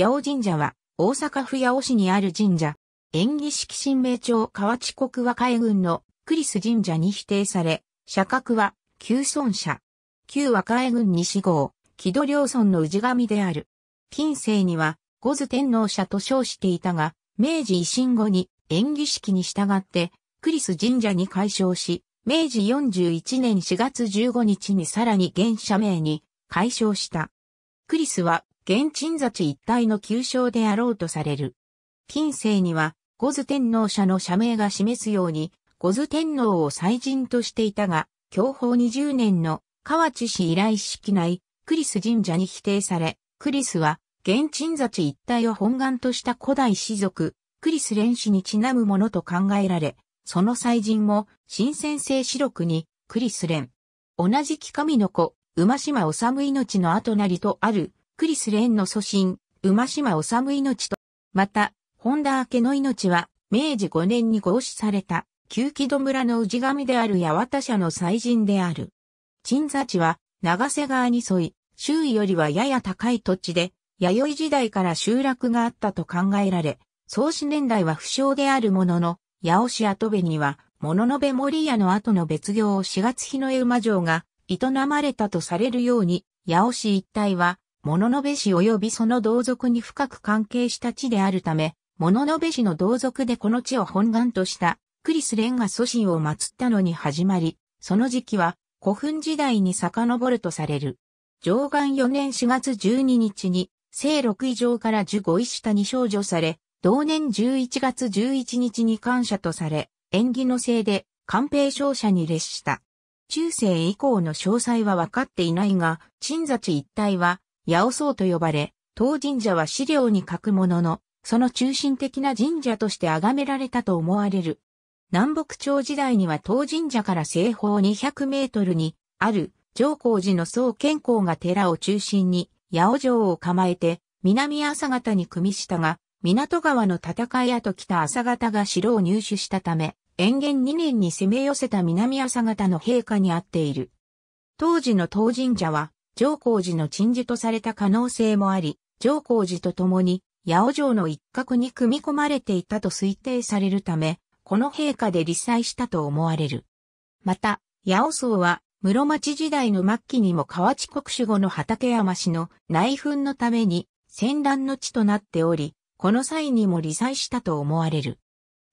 八尾神社は、大阪府八尾市にある神社、演技式神明町河内国和海軍のクリス神社に指定され、社格は、旧村社。旧和海軍西郷、木戸両村の氏神である。近世には、五頭天皇社と称していたが、明治維新後に演技式に従って、クリス神社に改称し、明治41年4月15日にさらに現社名に改称した。クリスは現鎮座地一帯の旧称であろうとされる。近世には、五頭天皇社の社名が示すように、五頭天皇を祭神としていたが、享保20年の河内市依頼式内、クリス神社に否定され、クリスは、現鎮座地一帯を本願とした古代士族、クリス連氏にちなむものと考えられ、その祭神も、新鮮性四六に、クリス連。同じ木神の子、馬島治命の後なりとある、クリス・レンの祖神、馬島治命と、また、本田明の命は、明治5年に合祀された、旧木戸村の氏神である八幡社の祭神である。鎮座地は、長瀬川に沿い、周囲よりはやや高い土地で、弥生時代から集落があったと考えられ、創始年代は不詳であるものの、八尾市跡部には、物の部森屋の後の別業を四月日の絵馬城が営まれたとされるように、八尾市一帯は物の部氏及びその同族に深く関係した地であるため、物の部氏の同族でこの地を本願とした、クリス・レンが祖神を祀ったのに始まり、その時期は古墳時代に遡るとされる。上岸4年4月12日に、聖六位上から十五位下に少女され、同年11月11日に感謝とされ、縁起のせいで、官兵勝者に列した。中世以降の詳細は分かっていないが、鎮座地一帯は、八尾僧と呼ばれ、当神社は資料に書くものの、その中心的な神社として崇められたと思われる。南北朝時代には当神社から西方200メートルにある上皇寺の総健康が寺を中心に八尾城を構えて南朝方に組みしたが、港川の戦い後北朝方が城を入手したため、延元2年に攻め寄せた南朝方の陛下にあっている。当時の当神社は上皇寺の鎮守とされた可能性もあり、上皇寺と共に、八尾城の一角に組み込まれていたと推定されるため、この陛下で立災したと思われる。また、八尾荘は、室町時代の末期にも河内国守護の畠山氏の内紛のために、戦乱の地となっており、この際にも理災したと思われる。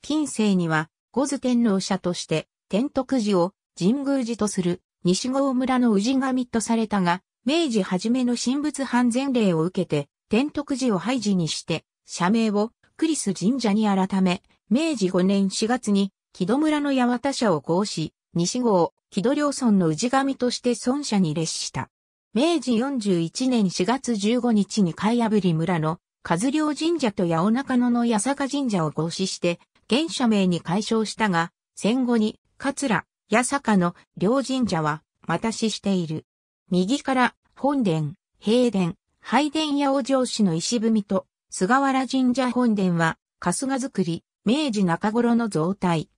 近世には、五頭天皇者として、天徳寺を神宮寺とする西郷村の氏神とされたが、明治初めの神仏犯前例を受けて、天徳寺を廃寺にして、社名をクリス神社に改め、明治5年4月に、木戸村の八幡社を合し、西郷、木戸両村の氏神として尊社に列した。明治41年4月15日に貝破り村の、和良神社と八尾中野の八坂神社を合祀して、現社名に解消したが、戦後に、桂、八坂の両神社は、また死している。右から本殿、平殿、拝殿や王城市の石踏みと菅原神社本殿は春日造り、明治中頃の造体。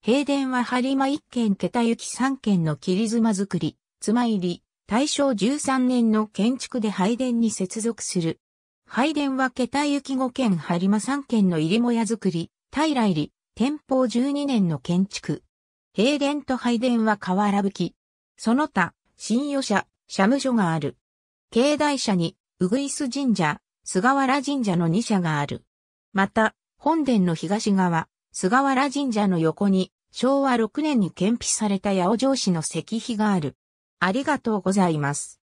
平殿は播磨一軒桁行三軒の切妻造り、妻入り、大正13年の建築で拝殿に接続する。拝殿は桁行五軒播磨三軒の入りもや造り、平入り、天保12年の建築。平殿と拝殿は河原吹き。その他、新与社、社務所がある。境内社に、うぐいす神社、菅原神社の2社がある。また、本殿の東側、菅原神社の横に、昭和6年に建碑された八尾城市の石碑がある。ありがとうございます。